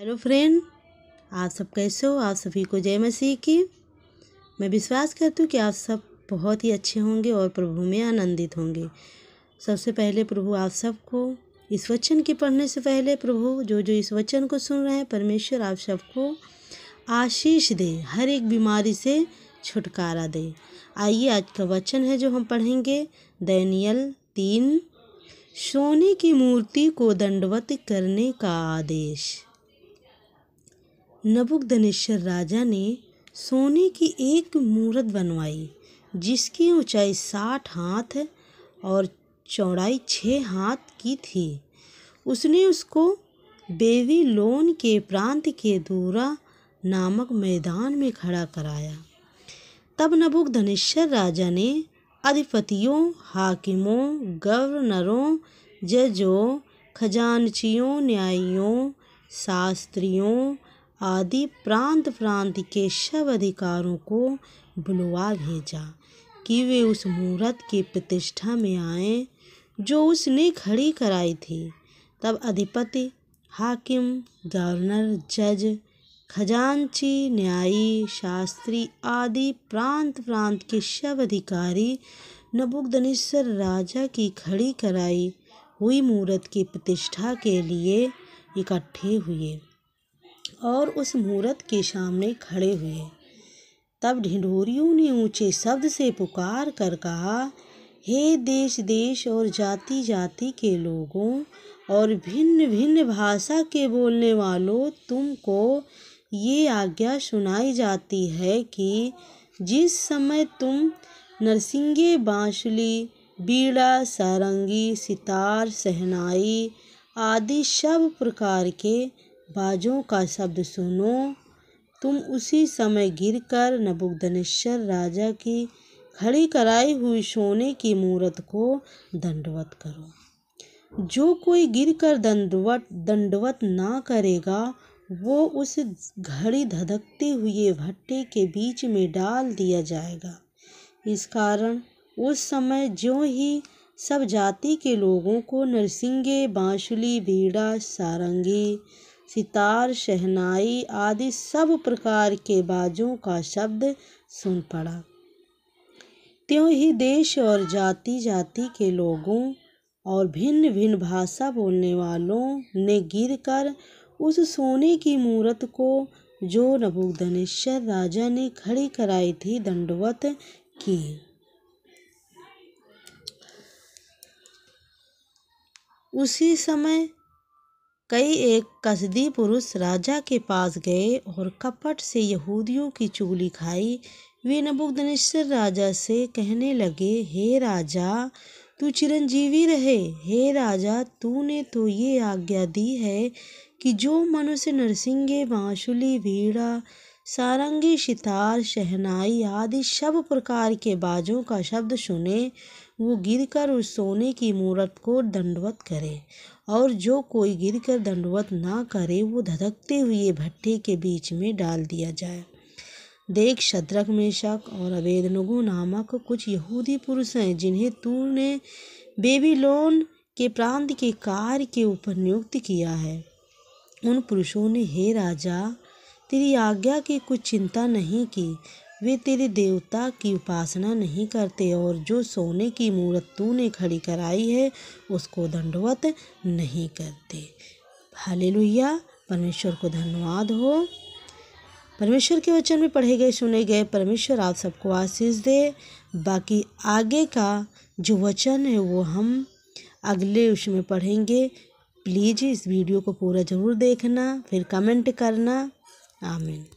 hello friend आप सब कैसे हो आप सभी को जय मसीह की मैं विश्वास करती हूँ कि आप सब बहुत ही अच्छे होंगे और प्रभु में आनंदित होंगे सबसे पहले प्रभु आप सबको इस वचन के पढ़ने से पहले प्रभु जो जो इस वचन को सुन रहे हैं परमेश्वर आप सबको आशीष दे हर एक बीमारी से छुटकारा दे आइए आज का वचन है जो हम पढ़ेंगे दैनियल तीन सोने की मूर्ति को दंडवत करने का आदेश नबुक धनेश्वर राजा ने सोने की एक मूरत बनवाई जिसकी ऊंचाई साठ हाथ और चौड़ाई छः हाथ की थी उसने उसको लोन के प्रांत के दूरा नामक मैदान में खड़ा कराया तब नबुक धनेश्वर राजा ने अधिपतियों हाकिमों गवर्नरों जजों खजानचियों न्यायियों शास्त्रियों आदि प्रांत प्रांत के शव अधिकारों को बुलवा भेजा कि वे उस मुहूर्त की प्रतिष्ठा में आए जो उसने खड़ी कराई थी तब अधिपति हाकिम गवर्नर जज खजांची न्यायी शास्त्री आदि प्रांत प्रांत के शव अधिकारी नबुकदनेश्वर राजा की खड़ी कराई हुई मूर्त की प्रतिष्ठा के लिए इकट्ठे हुए और उस मूर्त के सामने खड़े हुए तब ढिंढोरियों ने ऊंचे शब्द से पुकार कर कहा हे देश देश और जाति जाति के लोगों और भिन्न भिन्न भाषा के बोलने वालों तुमको ये आज्ञा सुनाई जाती है कि जिस समय तुम नरसिंगे बांसुली बीड़ा सारंगी सितार सहनाई आदि सब प्रकार के बाजों का शब्द सुनो तुम उसी समय गिरकर कर राजा की खड़ी कराई हुई सोने की मूर्त को दंडवत करो जो कोई गिरकर दंडवत दंडवत ना करेगा वो उस घड़ी धधकते हुए भट्टे के बीच में डाल दिया जाएगा इस कारण उस समय जो ही सब जाति के लोगों को नरसिंगे बांसुली बीड़ा सारंगी सितार शहनाई आदि सब प्रकार के बाजों का शब्द सुन पड़ा त्यों ही देश और जाति जाति के लोगों और भिन्न भिन्न भाषा बोलने वालों ने गिरकर उस सोने की मूर्त को जो नबुकदनेश्वर राजा ने खड़ी कराई थी दंडवत की उसी समय कई एक कसदी पुरुष राजा के पास गए और कपट से यहूदियों की चूली खाई वे नबुकदनेश्वर राजा से कहने लगे हे राजा तू चिरंजीवी रहे हे राजा तूने तो ये आज्ञा दी है कि जो मनुष्य नरसिंह बांसुली भीड़ा सारंगी सितार शहनाई आदि सब प्रकार के बाजों का शब्द सुने वो गिरकर उस सोने की मूरत को दंडवत करे और जो कोई गिरकर दंडवत ना करे वो धधकते हुए भट्टे के बीच में डाल दिया जाए देख शत्रक में शक और अवेदनगु नामक कुछ यहूदी पुरुष हैं जिन्हें तू ने बेबीलोन के प्रांत के कार्य के ऊपर नियुक्त किया है उन पुरुषों ने हे राजा तेरी आज्ञा की कुछ चिंता नहीं की वे तेरे देवता की उपासना नहीं करते और जो सोने की मूर्त तूने खड़ी कराई है उसको दंडवत नहीं करते हाले परमेश्वर को धन्यवाद हो परमेश्वर के वचन में पढ़े गए सुने गए परमेश्वर आप सबको आशीष दे बाकी आगे का जो वचन है वो हम अगले उसमें पढ़ेंगे प्लीज़ इस वीडियो को पूरा ज़रूर देखना फिर कमेंट करना আমিন